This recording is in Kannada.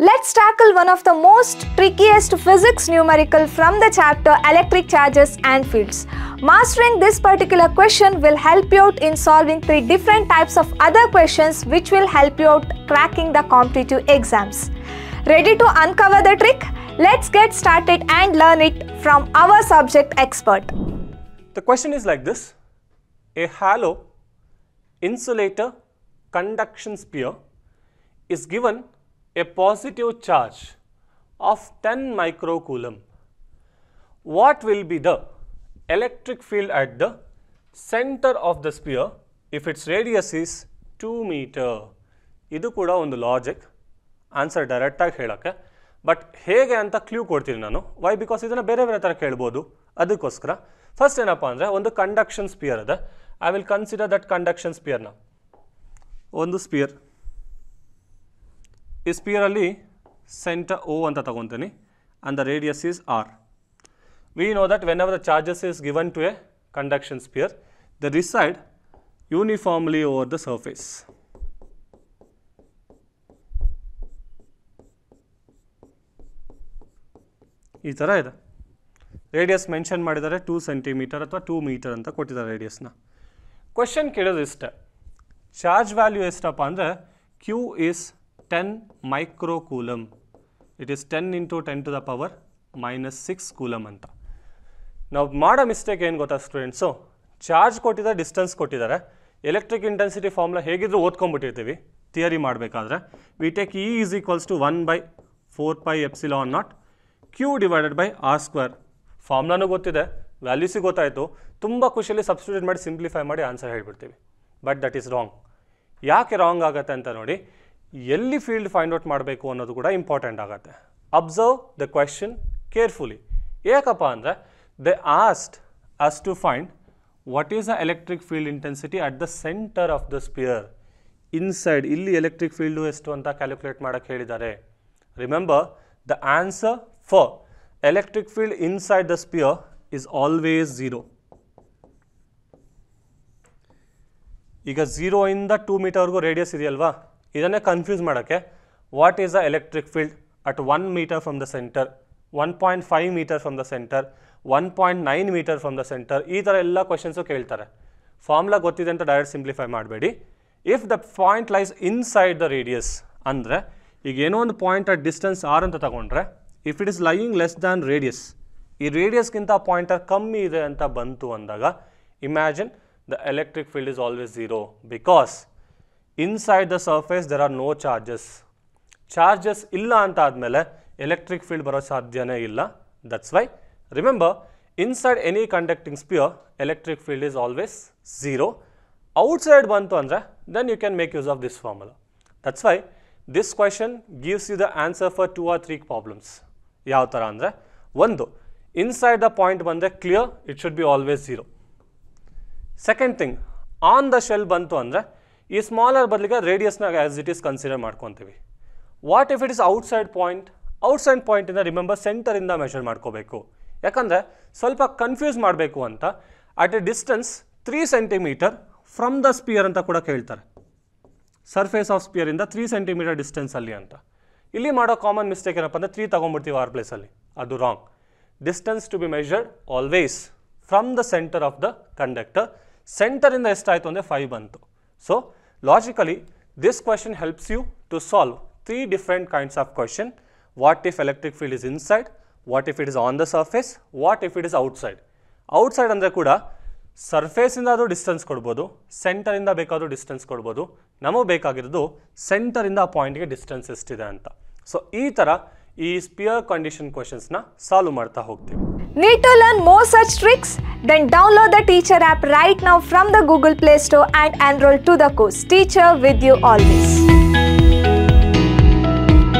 Let's tackle one of the most trickiest physics numerical from the chapter electric charges and fields. Mastering this particular question will help you out in solving three different types of other questions which will help you out cracking the competitive exams. Ready to uncover the trick? Let's get started and learn it from our subject expert. The question is like this. A hollow insulator conduction sphere is given a positive charge of 10 micro coulomb, what will be the electric field at the center of the sphere if its radius is 2 meter? This is also logic. Answer direct. But hege anta clue kodtiri nanu why because idana bere bere tara kelbodu adukoskara first enappa andre ondu conduction sphere ada i will consider that conduction sphere na ondu sphere ಈ ಸ್ಪಿಯರಲ್ಲಿ ಸೆಂಟರ್ ಓ ಅಂತ ತಗೊತೀನಿ and the radius is R we know that whenever the charges is given to a conduction sphere they reside uniformly over the surface ಈ ಥರ ಇದೆ ರೇಡಿಯಸ್ ಮೆನ್ಷನ್ ಮಾಡಿದರೆ ಟೂ ಸೆಂಟಿಮೀಟರ್ ಅಥವಾ ಟೂ ಮೀಟರ್ ಅಂತ ಕೊಟ್ಟಿದ್ದಾರೆ ರೇಡಿಯಸ್ನ ಕ್ವಶನ್ ಕೇಳೋದು ಇಷ್ಟೇ ಚಾರ್ಜ್ ವ್ಯಾಲ್ಯೂ ಎಷ್ಟಪ್ಪ ಅಂದರೆ Q is 10 microcoulomb it is ten into ten to the power minus six coulomb ಅಂತ ನಾವು ಮಾಡೋ ಮಿಸ್ಟೇಕ್ ಏನು ಗೊತ್ತಾ ಸ್ಟೂಡೆಂಟ್ಸು ಚಾರ್ಜ್ ಕೊಟ್ಟಿದ್ದಾರೆ ಡಿಸ್ಟನ್ಸ್ ಕೊಟ್ಟಿದ್ದಾರೆ ಎಲೆಕ್ಟ್ರಿಕ್ ಇಂಟೆನ್ಸಿಟಿ ಫಾರ್ಮ್ಲಾ ಹೇಗಿದ್ರೂ ಓದ್ಕೊಂಡ್ಬಿಟ್ಟಿರ್ತೀವಿ ಥಿಯರಿ ಮಾಡಬೇಕಾದ್ರೆ we take E is equals to one by four by on naught Q divided by R square ಫಾರ್ಮ್ಲಾನೂ ಗೊತ್ತಿದೆ ವ್ಯಾಲ್ಯೂಸಿಗೆ ಗೊತ್ತಾಯಿತು ತುಂಬ ಖುಷಿಯಲ್ಲಿ ಸಬ್ಸ್ಟಿಟ್ಯೂಟ್ ಮಾಡಿ ಸಿಂಪ್ಲಿಫೈ ಮಾಡಿ ಆನ್ಸರ್ ಹೇಳಿಬಿಡ್ತೀವಿ ಬಟ್ ದಟ್ ಈಸ್ ರಾಂಗ್ ಯಾಕೆ ರಾಂಗ್ ಆಗುತ್ತೆ ಅಂತ ನೋಡಿ ಎಲ್ಲಿ ಫೀಲ್ಡ್ ಫೈಂಡ್ ಔಟ್ ಮಾಡಬೇಕು ಅನ್ನೋದು ಕೂಡ ಇಂಪಾರ್ಟೆಂಟ್ ಆಗುತ್ತೆ ಅಬ್ಸರ್ವ್ ದ ಕ್ವೆಶನ್ ಕೇರ್ಫುಲಿ ಏಕಪ್ಪ ಅಂದರೆ they asked us to find what is the electric field intensity at the centre of the sphere inside ಇಲ್ಲಿ ಎಲೆಕ್ಟ್ರಿಕ್ ಫೀಲ್ಡು ಎಷ್ಟು ಅಂತ ಕ್ಯಾಲ್ಕುಲೇಟ್ ಮಾಡೋಕ್ಕೆ ಹೇಳಿದ್ದಾರೆ remember the answer for electric field inside the sphere is always zero ಈಗ ಇಂದ ಟೂ ಮೀಟರ್ವರೆಗೂ ರೇಡಿಯಸ್ ಇದೆಯಲ್ವಾ ಇದನ್ನೇ ಕನ್ಫ್ಯೂಸ್ ಮಾಡೋಕ್ಕೆ what is the electric field at one metre from the centre one point five metre from the centre one point nine metre from the centre ಈ ಥರ ಎಲ್ಲ ಕ್ವಶನ್ಸು ಕೇಳ್ತಾರೆ ಫಾರ್ಮುಲಾ ಗೊತ್ತಿದೆ ಅಂತ ಡೈರೆಕ್ಟ್ ಸಿಂಪ್ಲಿಫೈ ಮಾಡಬೇಡಿ if the point lies inside the radius ಅಂದರೆ ಈಗ ಏನೋ ಒಂದು ಪಾಯಿಂಟ್ ಅಟ್ ಡಿಸ್ಟೆನ್ಸ್ ಆರ್ ಅಂತ ತಗೊಂಡ್ರೆ if it is lying less than radius ಈ ರೇಡಿಯಸ್ಗಿಂತ ಪಾಯಿಂಟರ್ ಕಮ್ಮಿ ಇದೆ ಅಂತ ಬಂತು ಅಂದಾಗ imagine the electric field is always zero because inside the surface there are no charges. Charges illa antadmele electric field barasadhyane illa. That's why remember inside any conducting sphere electric field is always zero. Outside one to andra, then you can make use of this formula. That's why this question gives you the answer for two or three problems. Yavtara andra. One though, inside the point bandha clear, it should be always zero. Second thing, on the shell bandha andra, ಈ ಸ್ಮಾಲರ್ ಬದಲಿಗೆ ರೇಡಿಯಸ್ನಾಗ ಆ್ಯಸ್ ಇಟ್ ಈಸ್ ಕನ್ಸಿಡರ್ ಮಾಡ್ಕೊತೀವಿ what if it is outside point outside ಪಾಯಿಂಟಿಂದ ರಿಮೆಂಬರ್ ಸೆಂಟರಿಂದ ಮೆಷರ್ ಮಾಡ್ಕೋಬೇಕು ಯಾಕಂದರೆ ಸ್ವಲ್ಪ ಕನ್ಫ್ಯೂಸ್ ಮಾಡಬೇಕು ಅಂತ at a distance three centimetre from the sphere ಅಂತ ಕೂಡ ಕೇಳ್ತಾರೆ ಸರ್ಫೇಸ್ ಆಫ್ ಸ್ಪಿಯರಿಂದ ತ್ರೀ ಸೆಂಟಿಮೀಟರ್ ಡಿಸ್ಟೆನ್ಸಲ್ಲಿ ಅಂತ ಇಲ್ಲಿ ಮಾಡೋ ಕಾಮನ್ ಮಿಸ್ಟೇಕ್ ಏನಪ್ಪ ಅಂದರೆ ತ್ರೀ ತೊಗೊಂಡ್ಬಿಡ್ತೀವಿ ಆರ್ ಪ್ಲೇಸಲ್ಲಿ ಅದು wrong distance to be measured always from the centre of the conductor ಸೆಂಟರಿಂದ ಎಷ್ಟಾಯಿತು ಅಂದರೆ ಫೈವ್ ಬಂತು so Logically, this question helps you to solve three different kinds of question. What if electric field is inside? What if it is on the surface? What if it is outside? Outside and the kuda, surface in the distance kodbodu, center in the bekadu distance kodbodu, namo bekagirdu, center in the point distance is tidanta. So, ee tara, ee sphere condition questions na solve martha hoogthi. Need to learn more such tricks? Then download the Teacher app right now from the Google Play Store and enroll to the course. Teacher with you always.